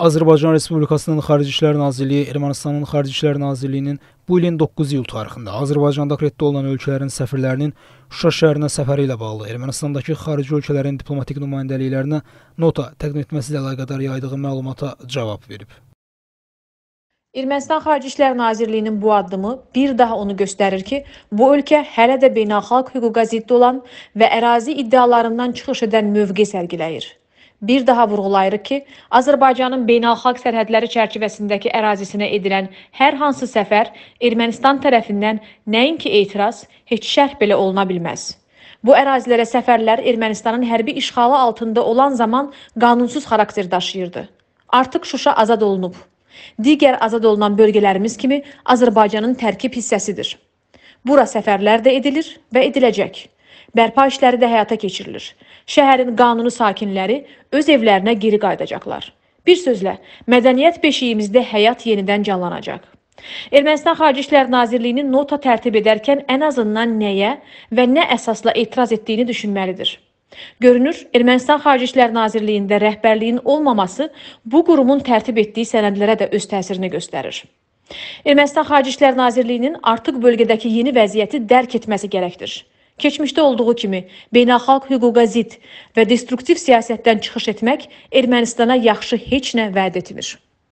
Azərbaycan Respublikasının Xarici İşlər Nazirliyi Ermənistanın Xarici İşlər Nazirliyinin bu ilin 9 iyul tarixində Azərbaycanda kreditdə olan ölkələrin səfirlərinin Şuşa şəhərinə səfəri ilə bağlı Ermənistandakı xarici ölkələrin diplomatik nümayəndəliklərinə nota təqdim etməsi ilə əlaqədar yaydığı məlumata cavab verib. Ermənistan Xarici İşlər Nazirliyinin bu addımı bir daha onu göstərir ki, bu ölkə hələ də beynəlxalq hüquqa zidd olan və ərazi iddialarından çıxış edən mövqe sərgiləyir bir daha vurğulayırıq ki, Azərbaycanın beynəlxalq sərhədləri çərçivəsindəki ərazisinə edilən hər hansı səfər Ermənistan tərəfindən nəinki etiraz, heç şərh belə oluna bilməz. Bu ərazilərə səfərlər Ermənistanın hərbi işğalı altında olan zaman qanunsuz xarakter daşıyırdı. Artıq Şuşa azad olunub. Digər azad olunan bölgələrimiz kimi Azərbaycanın tərkib hissəsidir. Bura səfərlər də edilir və ediləcək. Bərpa işləri də həyata keçirilir. Şəhərin qanuni sakinləri öz evlərinə geri qayıdacaqlar. Bir sözlə, mədəniyyət beşiyimizdə həyat yenidən canlanacaq. Ermənistan Xarici İşlər Nazirliyinin nota tərtib edərkən ən azından nəyə və nə əsasla etiraz etdiyini düşünməlidir. Görünür, Ermənistan Xarici İşlər Nazirliyində rəhbərliyin olmaması bu qurumun tərtib etdiyi sənədlərə də öz təsirini göstərir. Ermənistan Xarici İşlər Nazirliyinin artıq bölgədəki yeni vəziyyəti dərk etməsi gərəkdir. Keçmişdə olduğu kimi beynəlxalq hüquqa zidd və destruktiv siyasətdən çıxış etmək Ermənistana yaxşı heç nə vəd etmir.